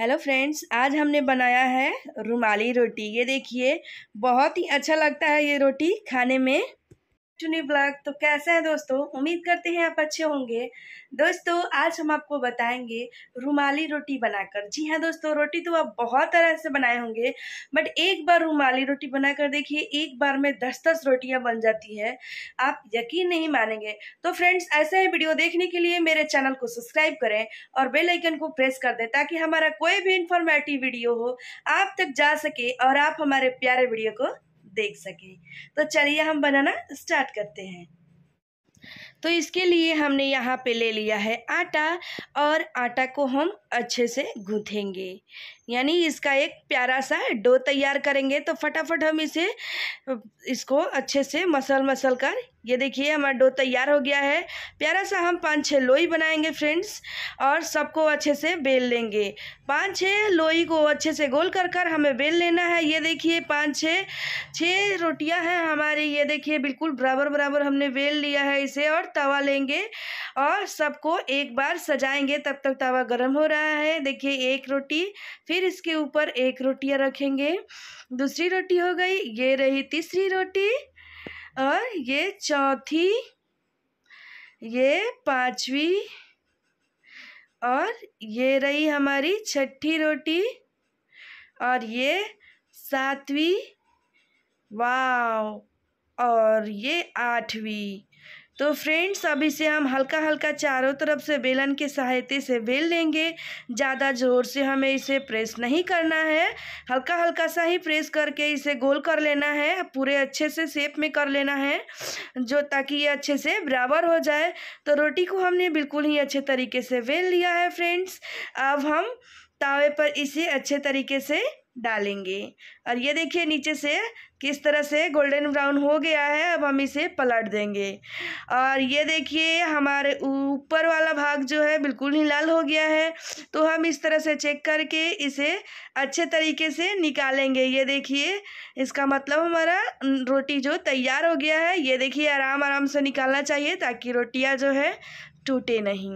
hello friends आज हमने बनाया है रुमाली रोटी ये देखिए बहुत ही अच्छा लगता है ये रोटी खाने में टू न्यू ब्लॉग तो कैसे हैं दोस्तों उम्मीद करते हैं आप अच्छे होंगे दोस्तों आज हम आपको बताएंगे रुमाली रोटी बनाकर जी हाँ दोस्तों रोटी तो आप बहुत तरह से बनाए होंगे बट एक बार रुमाली रोटी बनाकर देखिए एक बार में दस दस रोटियां बन जाती है आप यकीन नहीं मानेंगे तो फ्रेंड्स ऐसे ही वीडियो देखने के लिए मेरे चैनल को सब्सक्राइब करें और बेलाइकन को प्रेस कर दें ताकि हमारा कोई भी इंफॉर्मेटिव वीडियो हो आप तक जा सके और आप हमारे प्यारे वीडियो को देख सके तो चलिए हम बनाना स्टार्ट करते हैं तो इसके लिए हमने यहाँ पे ले लिया है आटा और आटा को हम अच्छे से गूँथेंगे यानी इसका एक प्यारा सा डो तैयार करेंगे तो फटाफट हम इसे इसको अच्छे से मसल मसल कर ये देखिए हमारा डो तैयार हो गया है प्यारा सा हम पाँच छः लोई बनाएंगे फ्रेंड्स और सबको अच्छे से बेल लेंगे पाँच छः लोई को अच्छे से गोल कर कर हमें बेल लेना है ये देखिए पाँच छः छः रोटियां हैं हमारी ये देखिए बिल्कुल बराबर बराबर हमने बेल लिया है इसे और तवा लेंगे और सबको एक बार सजाएंगे तब तक तवा गर्म हो रहा है देखिए एक रोटी फिर इसके ऊपर एक रोटियाँ रखेंगे दूसरी रोटी हो गई ये रही तीसरी रोटी और ये चौथी ये पांचवी और ये रही हमारी छठी रोटी और ये सातवीं वाव और ये आठवीं तो फ्रेंड्स अब इसे हम हल्का हल्का चारों तरफ से बेलन के सहायते से बेल लेंगे ज़्यादा ज़ोर से हमें इसे प्रेस नहीं करना है हल्का हल्का सा ही प्रेस करके इसे गोल कर लेना है पूरे अच्छे से शेप में कर लेना है जो ताकि ये अच्छे से बराबर हो जाए तो रोटी को हमने बिल्कुल ही अच्छे तरीके से बेल लिया है फ्रेंड्स अब हम तावे पर इसे अच्छे तरीके से डालेंगे और ये देखिए नीचे से किस तरह से गोल्डन ब्राउन हो गया है अब हम इसे पलट देंगे और ये देखिए हमारे ऊपर वाला भाग जो है बिल्कुल ही लाल हो गया है तो हम इस तरह से चेक करके इसे अच्छे तरीके से निकालेंगे ये देखिए इसका मतलब हमारा रोटी जो तैयार हो गया है ये देखिए आराम आराम से निकालना चाहिए ताकि रोटियाँ जो है टूटे नहीं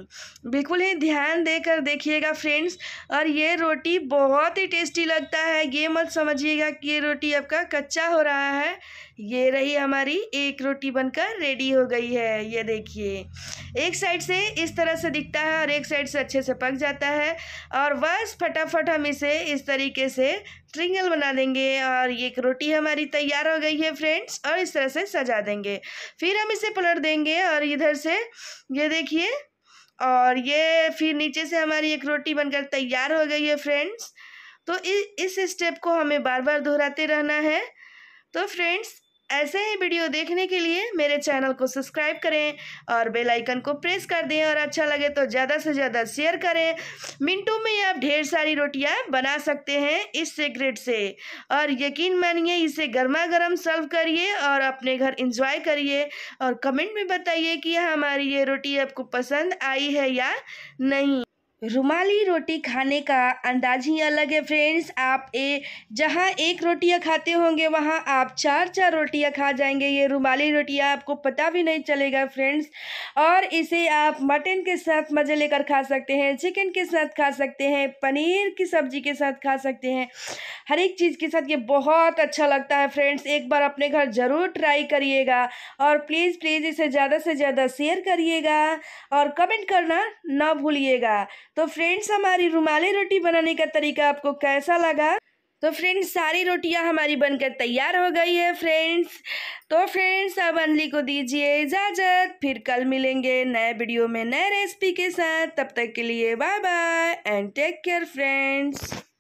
बिल्कुल ही ध्यान देकर देखिएगा फ्रेंड्स और ये रोटी बहुत ही टेस्टी लगता है रहा है ये मत समझिएगा कि ये रोटी आपका कच्चा हो रहा है ये रही हमारी एक रोटी बनकर रेडी हो गई है ये देखिए एक साइड से इस तरह से दिखता है और एक साइड से अच्छे से पक जाता है और बस फटाफट हम इसे इस तरीके से ट्रिंगल बना देंगे और ये एक रोटी हमारी तैयार हो गई है फ्रेंड्स और इस तरह से सजा देंगे फिर हम इसे पलट देंगे और इधर से ये देखिए और ये फिर नीचे से हमारी एक रोटी बनकर तैयार हो गई है फ्रेंड्स तो इस स्टेप को हमें बार बार दोहराते रहना है तो फ्रेंड्स ऐसे ही वीडियो देखने के लिए मेरे चैनल को सब्सक्राइब करें और बेल आइकन को प्रेस कर दें और अच्छा लगे तो ज़्यादा से ज़्यादा शेयर करें मिनटों में आप ढेर सारी रोटियां बना सकते हैं इस सीक्रेट से और यकीन मानिए इसे गर्मा गर्म सर्व करिए और अपने घर इंजॉय करिए और कमेंट में बताइए कि हमारी ये रोटी आपको पसंद आई है या नहीं रुमाली रोटी खाने का अंदाज ही अलग है फ्रेंड्स आप ए जहाँ एक रोटियाँ खाते होंगे वहाँ आप चार चार रोटियाँ खा जाएंगे ये रुमाली रोटियाँ आपको पता भी नहीं चलेगा फ्रेंड्स और इसे आप मटन के साथ मज़े लेकर खा सकते हैं चिकन के साथ खा सकते हैं पनीर की सब्ज़ी के साथ खा सकते हैं हर एक चीज़ के साथ ये बहुत अच्छा लगता है फ्रेंड्स एक बार अपने घर ज़रूर ट्राई करिएगा और प्लीज़ प्लीज़ इसे ज़्यादा से ज़्यादा शेयर करिएगा और कमेंट करना ना भूलिएगा तो फ्रेंड्स हमारी रुमाली रोटी बनाने का तरीका आपको कैसा लगा तो फ्रेंड्स सारी रोटियां हमारी बनकर तैयार हो गई है फ्रेंड्स तो फ्रेंड्स अब अनली को दीजिए इजाज़त फिर कल मिलेंगे नए वीडियो में नए रेसिपी के साथ तब तक के लिए bye bye and take care friends